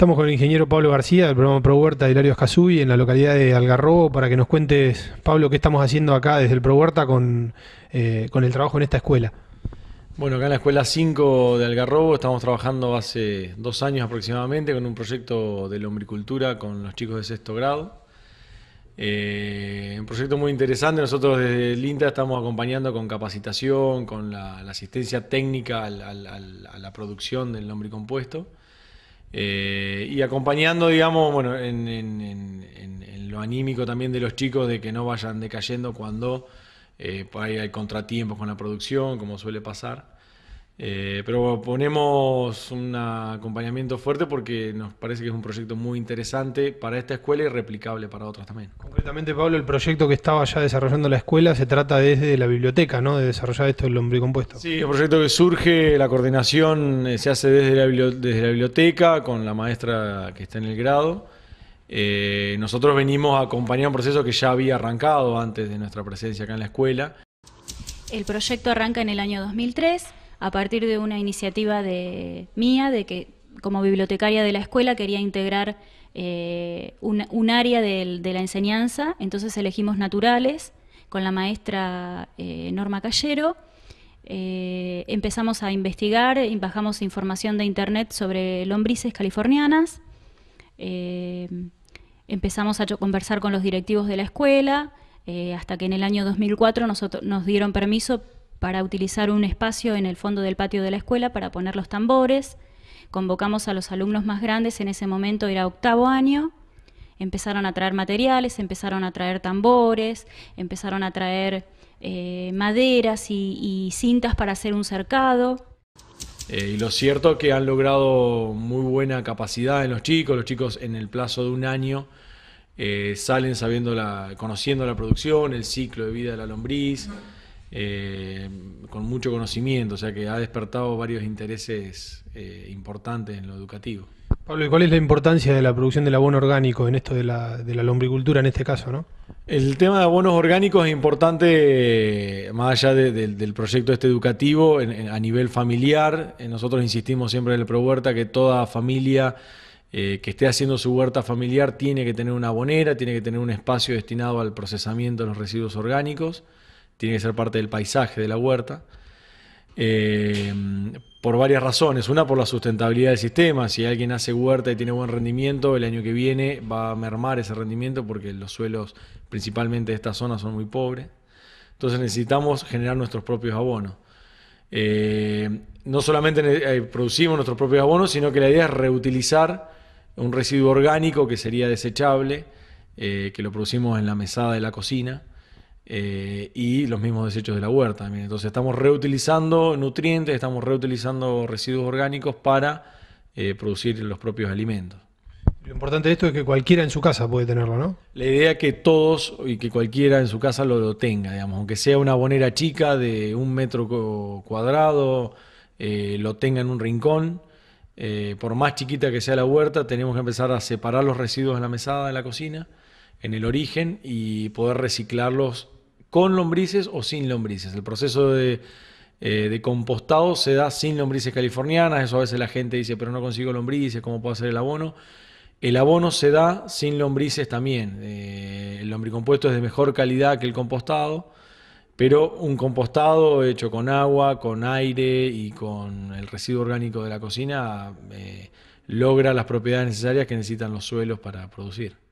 Estamos con el ingeniero Pablo García del programa Pro Huerta de Hilario Escazú, en la localidad de Algarrobo para que nos cuentes, Pablo, qué estamos haciendo acá desde el Pro eh, con, el trabajo en esta escuela. Bueno, acá en la Escuela 5 de Algarrobo estamos trabajando hace dos años aproximadamente con un proyecto de lombricultura con los chicos de sexto grado. Eh, un proyecto muy interesante, nosotros desde el INTA estamos acompañando con capacitación, con la, asistencia técnica a la producción del lombricompuesto eh, y acompañando, digamos, bueno, en, lo anímico también de los chicos, de que no vayan decayendo cuando eh, hay contratiempos con la producción, como suele pasar. Eh, pero ponemos un acompañamiento fuerte porque nos parece que es un proyecto muy interesante para esta escuela y replicable para otras también. Concretamente, Pablo, el proyecto que estaba ya desarrollando la escuela se trata desde la biblioteca, ¿no? De desarrollar esto del compuesto. Sí, el proyecto que surge, la coordinación eh, se hace desde la, biblioteca con la maestra que está en el grado. Eh, nosotros venimos a acompañar un proceso que ya había arrancado antes de nuestra presencia acá en la escuela. El proyecto arranca en el año 2003 a partir de una iniciativa de mía, de que como bibliotecaria de la escuela quería integrar eh, un, área de, la enseñanza, entonces elegimos naturales con la maestra eh, Norma Callero. Eh, empezamos a investigar, bajamos información de internet sobre lombrices californianas, empezamos a conversar con los directivos de la escuela, hasta que en el año 2004 nos dieron permiso para utilizar un espacio en el fondo del patio de la escuela para poner los tambores. Convocamos a los alumnos más grandes, en ese momento era octavo año, empezaron a traer materiales, empezaron a traer tambores, empezaron a traer eh, maderas y, cintas para hacer un cercado. Eh, y lo cierto es que han logrado muy buena capacidad en los chicos, los chicos en el plazo de un año eh, salen sabiendo la, conociendo la producción, el ciclo de vida de la lombriz. Eh, con mucho conocimiento, o sea que ha despertado varios intereses eh, importantes en lo educativo. Pablo, ¿y cuál es la importancia de la producción del abono orgánico en esto de la, lombricultura en este caso? El tema de abonos orgánicos es importante, más allá del proyecto este educativo, a nivel familiar. Eh, nosotros insistimos siempre en el ProHuerta que toda familia que esté haciendo su huerta familiar tiene que tener una abonera, tiene que tener un espacio destinado al procesamiento de los residuos orgánicos tiene que ser parte del paisaje de la huerta, eh, por varias razones. Una por la sustentabilidad del sistema, si alguien hace huerta y tiene buen rendimiento, el año que viene va a mermar ese rendimiento porque los suelos principalmente de esta zona son muy pobres. Entonces necesitamos generar nuestros propios abonos. Eh, no solamente eh, producimos nuestros propios abonos, sino que la idea es reutilizar un residuo orgánico que sería desechable, que lo producimos en la mesada de la cocina, eh, y los mismos desechos de la huerta Entonces estamos reutilizando nutrientes, estamos reutilizando residuos orgánicos para eh, producir los propios alimentos. Lo importante de esto es que cualquiera en su casa puede tenerlo, ¿no? La idea es que todos y que cualquiera en su casa lo, tenga, digamos, aunque sea una bonera chica de un metro cuadrado, eh, lo tenga en un rincón. por más chiquita que sea la huerta, tenemos que empezar a separar los residuos en la mesada de la cocina, en el origen, y poder reciclarlos con lombrices o sin lombrices. El proceso eh, de, compostado se da sin lombrices californianas, eso a veces la gente dice, pero no consigo lombrices, ¿cómo puedo hacer el abono? El abono se da sin lombrices también. Eh, el lombricompuesto es de mejor calidad que el compostado, pero un compostado hecho con agua, con aire y con el residuo orgánico de la cocina eh, logra las propiedades necesarias que necesitan los suelos para producir.